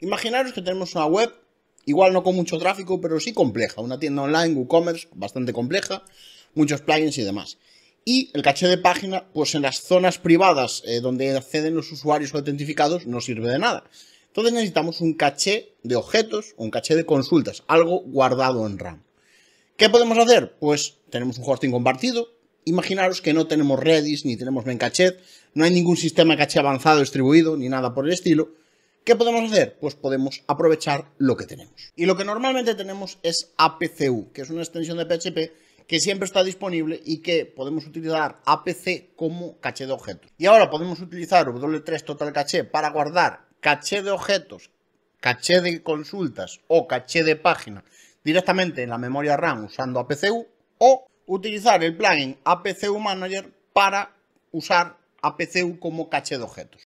Imaginaros que tenemos una web, igual no con mucho tráfico, pero sí compleja, una tienda online, WooCommerce, bastante compleja, muchos plugins y demás. Y el caché de página, pues en las zonas privadas eh, donde acceden los usuarios autentificados, no sirve de nada. Entonces necesitamos un caché de objetos, un caché de consultas, algo guardado en RAM. ¿Qué podemos hacer? Pues tenemos un hosting compartido. Imaginaros que no tenemos Redis, ni tenemos Memcached, no hay ningún sistema caché avanzado distribuido, ni nada por el estilo. ¿Qué podemos hacer? Pues podemos aprovechar lo que tenemos. Y lo que normalmente tenemos es APCU, que es una extensión de PHP que siempre está disponible y que podemos utilizar APC como caché de objetos. Y ahora podemos utilizar W3 Total Caché para guardar caché de objetos, caché de consultas o caché de página directamente en la memoria RAM usando APCU o utilizar el plugin APCU Manager para usar APCU como caché de objetos.